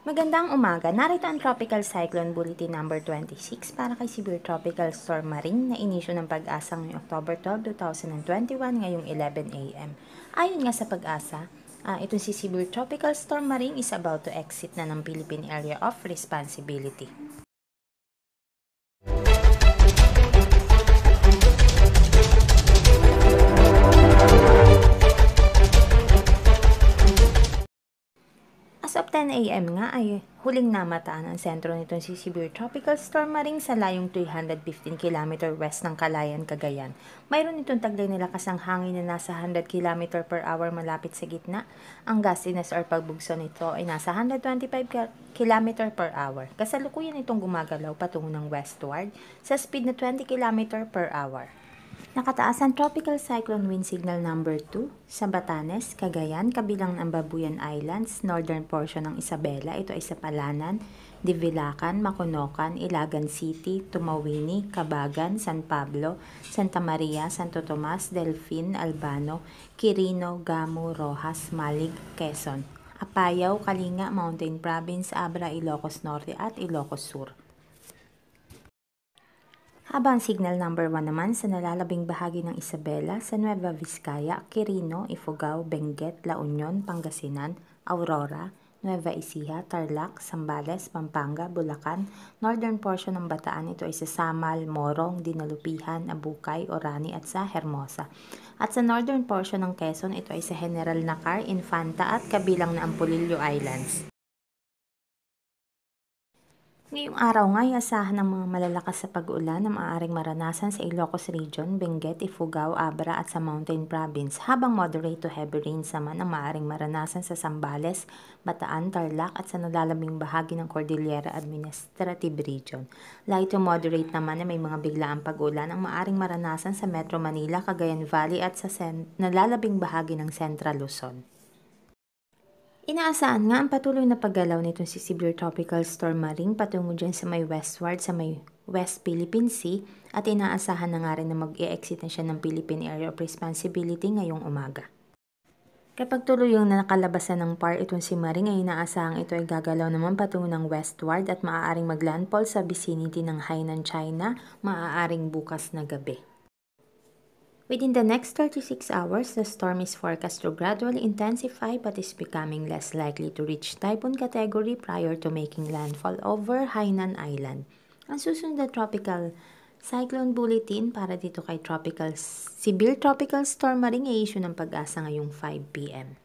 Magandang umaga, narito ang Tropical Cyclone Bulletin number 26 para kay Severe Tropical Storm Marine na inisyo ng pag-asa ngayong October 12, 2021 ngayong 11 a.m. Ayon nga sa pag-asa, uh, itong si Severe Tropical Storm Marine is about to exit na ng Philippine Area of Responsibility. of 10am nga ay huling namataan ang sentro nitong si Severe Tropical Storm Maring sa layong 315 km west ng Calayan, Cagayan. Mayroon itong taglay na lakas ng hangin na nasa 100 km per hour malapit sa gitna. Ang gustiness or pagbugso nito ay nasa 125 km per hour. Kasalukuyan itong gumagalaw patungo ng westward sa speed na 20 km per hour. Nakataas ang Tropical Cyclone Wind Signal number 2 sa Batanes, Cagayan, kabilang ang Babuyan Islands, northern portion ng Isabela. Ito ay sa Palanan, Divilacan, Maconocan, Ilagan City, Tumawini, Kabagan, San Pablo, Santa Maria, Santo Tomas, Delfin, Albano, Quirino, Gamu, Rojas, Malig, Quezon. Apayao, Kalinga, Mountain Province, Abra, Ilocos Norte at Ilocos Sur. Habang signal number 1 naman sa nalalabing bahagi ng Isabela sa Nueva Vizcaya, Quirino, Ifugao, Benguet, La Union, Pangasinan, Aurora, Nueva Ecija, Tarlac, Sambales, Pampanga, Bulacan, northern portion ng Bataan ito ay sa Samal, Morong, Dinalupihan, Abukay, Orani at sa Hermosa. At sa northern portion ng Quezon ito ay sa General Nacar, Infanta at kabilang na Ampulillo Islands. Ngayong araw nga ay ng mga malalakas sa pag-ulan na maaaring maranasan sa Ilocos Region, Benguet, Ifugao, Abra at sa Mountain Province, habang moderate to heavy rains naman ang maaaring maranasan sa Sambales, Bataan, Tarlac at sa nalalabing bahagi ng Cordillera Administrative Region. Light to moderate naman na may mga biglaang pag-ulan ang maaaring maranasan sa Metro Manila, Cagayan Valley at sa sen- nalalabing bahagi ng Central Luzon. Inaasahan nga ang patuloy na paggalaw nitong si severe tropical storm Maring patungo dyan sa may westward sa may West Philippine Sea at inaasahan na nga rin na mag exit na siya ng Philippine Area of Responsibility ngayong umaga. Kapag tuloy yung nakalabasan ng par itong si Maring ay inaasahang ito ay gagalaw naman patungo ng westward at maaaring maglandfall sa vicinity ng Hainan, China maaaring bukas na gabi. Within the next 36 hours, the storm is forecast to gradually intensify but is becoming less likely to reach typhoon category prior to making landfall over Hainan Island. Ang susunod na tropical cyclone bulletin para dito kay tropical, severe tropical storm maring ay issue ng pag-asa ngayong 5 p.m.